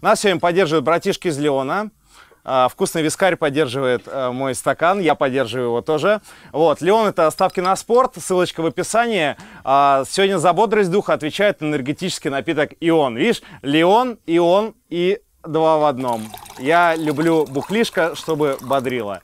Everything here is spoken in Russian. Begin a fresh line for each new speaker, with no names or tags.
Нас сегодня поддерживают братишки из Леона. А, вкусный вискарь поддерживает а, мой стакан, я поддерживаю его тоже. Вот, Леон, это ставки на спорт, ссылочка в описании. А, сегодня за бодрость духа отвечает энергетический напиток Ион. Видишь, Леон, Ион и два в одном. Я люблю бухлишко, чтобы бодрило.